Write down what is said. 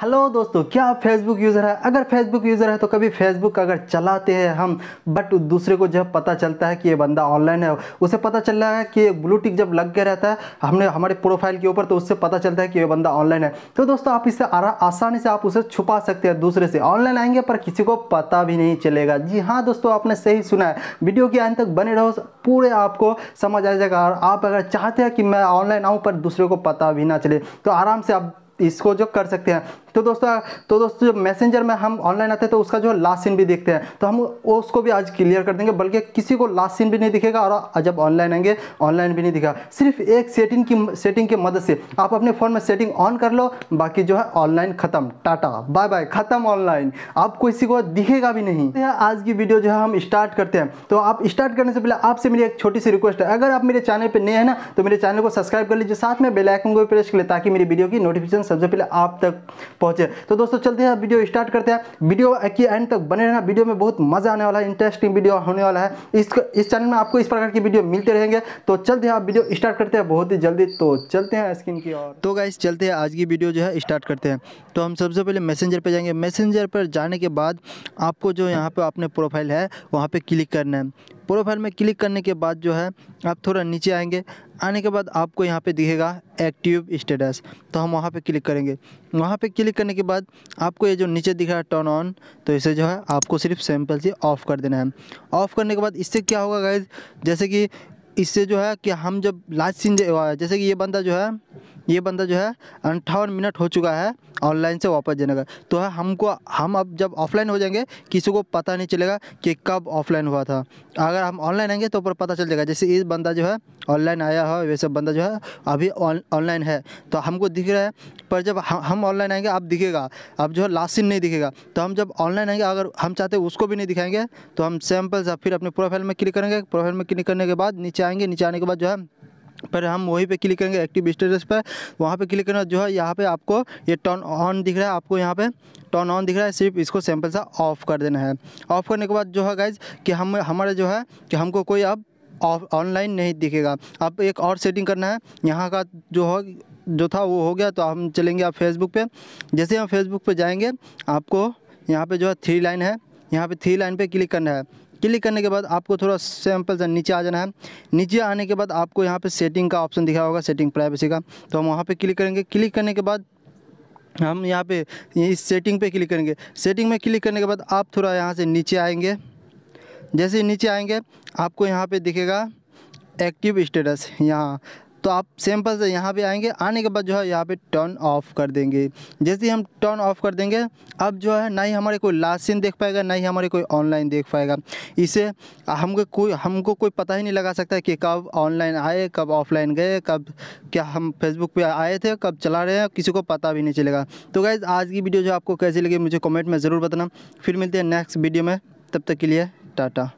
hello दोस्तों क्या आप फेसबुक यूज़र है अगर फेसबुक यूज़र है तो कभी फेसबुक अगर चलाते हैं हम बट दूसरे को जब पता चलता है कि ये बंदा ऑनलाइन है उसे पता चल रहा है कि ब्लू टिक जब लग के रहता है हमने हमारे प्रोफाइल के ऊपर तो उससे पता चलता है कि ये बंदा ऑनलाइन है तो दोस्तों आप इससे आसानी से आप उसे छुपा सकते हैं दूसरे से ऑनलाइन आएंगे पर किसी को पता भी नहीं चलेगा जी हाँ दोस्तों आपने सही सुना है वीडियो के अंत तक बने रहो पूरे आपको समझ आ जाएगा और आप अगर चाहते हैं कि मैं ऑनलाइन आऊँ पर दूसरे को पता भी ना चले तो आराम से आप इसको जो कर सकते हैं तो दोस्तों तो दोस्तों जब मैसेंजर में हम ऑनलाइन आते हैं तो उसका जो है लास्ट सीन भी देखते हैं तो हम उसको भी आज क्लियर कर देंगे बल्कि किसी को लास्ट सीन भी नहीं दिखेगा और जब ऑनलाइन आएंगे ऑनलाइन भी नहीं दिखा सिर्फ एक सेटिंग की सेटिंग की मदद से आप अपने फ़ोन में सेटिंग ऑन कर लो बाकी जो है ऑनलाइन ख़त्म टाटा बाय बाय ख़त्म ऑनलाइन आप किसी को दिखेगा भी नहीं तो आज की वीडियो जो है हम स्टार्ट करते हैं तो आप स्टार्ट करने से पहले आपसे मेरी एक छोटी सी रिक्वेस्ट है अगर आप मेरे चैनल पर नए हैं ना तो मेरे चैनल को सब्सक्राइब कर लीजिए साथ में बेलाइकन को भी प्रेस कर ले ताकि मेरी वीडियो की नोटिफिकेशन सबसे पहले आप तक पहुंचे तो दोस्तों चलते हैं वीडियो स्टार्ट करते हैं वीडियो के एंड तक बने रहना वीडियो में बहुत मजा आने वाला है इंटरेस्टिंग वीडियो होने वाला है इस इस चैनल में आपको इस प्रकार की वीडियो मिलते रहेंगे तो चलते हैं आप वीडियो स्टार्ट करते हैं बहुत ही जल्दी तो चलते हैं स्क्रीन की ओर तो गाइस चलते हैं आज की वीडियो जो है स्टार्ट करते हैं तो हम सबसे पहले मैसेंजर पर जाएंगे मैसेंजर पर जाने के बाद आपको जो यहाँ पर अपने प्रोफाइल है वहाँ पर क्लिक करना है प्रोफाइल में क्लिक करने के बाद जो है आप थोड़ा नीचे आएंगे आने के बाद आपको यहाँ पे दिखेगा एक्टिव स्टेटस तो हम वहाँ पे क्लिक करेंगे वहाँ पे क्लिक करने के बाद आपको ये जो नीचे दिख रहा है टर्न ऑन तो इसे जो है आपको सिर्फ सैम्पल से ऑफ़ कर देना है ऑफ़ करने के बाद इससे क्या होगा गाइज जैसे कि इससे जो है कि हम जब लास्ट सीन जैसे कि ये बंदा जो है ये बंदा जो है अंठावन मिनट हो चुका है ऑनलाइन से वापस जाने का तो है हमको हम अब जब ऑफलाइन हो जाएंगे किसी को पता नहीं चलेगा कि कब ऑफलाइन हुआ था अगर हम ऑनलाइन आएंगे तो ऊपर पता चल जाएगा जैसे इस बंदा जो है ऑनलाइन आया है वैसे बंदा जो है अभी ऑनलाइन है तो हमको दिख रहा है पर जब हम ऑनलाइन आएंगे अब दिखेगा अब जो है लास्ट सीन नहीं दिखेगा तो हम जब ऑनलाइन आएंगे अगर हम चाहते उसको भी नहीं दिखाएंगे तो हम सैम्पल्स फिर अपने प्रोफाइल में क्लिक करेंगे प्रोफाइल में क्लिक करने के बाद नीचे आएंगे नीचे आने के बाद जो है पर हम वहीं पे क्लिक करेंगे एक्टिव स्टेटस पर वहाँ पे क्लिक करना जो है यहाँ पे आपको ये टर्न ऑन दिख रहा है आपको यहाँ पे टर्न ऑन दिख रहा है सिर्फ इसको सैंपल सा ऑफ़ कर देना है ऑफ़ करने के बाद जो है गाइज कि हम हमारा जो है कि हमको कोई अब ऑनलाइन नहीं दिखेगा अब एक और सेटिंग करना है यहाँ का जो हो जो था वो हो गया तो हम चलेंगे आप फेसबुक पर जैसे हम फेसबुक पर जाएंगे आपको यहाँ पे जो है थ्री लाइन है यहाँ पर थ्री लाइन पर क्लिक करना है क्लिक करने के बाद आपको थोड़ा सैम्पल सा नीचे आ जाना है नीचे आने के बाद आपको यहाँ पे सेटिंग का ऑप्शन दिखा होगा सेटिंग प्राइवेसी का तो हम वहाँ पे क्लिक करेंगे क्लिक करने के बाद हम यहाँ पे इस सेटिंग पे क्लिक करेंगे सेटिंग में क्लिक करने के बाद आप थोड़ा यहाँ से नीचे आएंगे जैसे नीचे आएंगे आपको यहाँ पर दिखेगा एक्टिव स्टेटस यहाँ तो आप सिंपल से यहाँ पे आएंगे आने के बाद जो है यहाँ पे टर्न ऑफ कर देंगे जैसे ही हम टर्न ऑफ कर देंगे अब जो है ना ही हमारे कोई लास्ट सीन देख पाएगा ना ही हमारे कोई ऑनलाइन देख पाएगा इसे हमको कोई हमको कोई पता ही नहीं लगा सकता कि कब ऑनलाइन आए कब ऑफलाइन गए कब क्या हम फेसबुक पे आए थे कब चला रहे हैं किसी को पता भी नहीं चलेगा तो गाइज़ आज की वीडियो जो आपको कैसी लगी मुझे कॉमेंट में ज़रूर बताना फिर मिलते हैं नेक्स्ट वीडियो में तब तक के लिए टाटा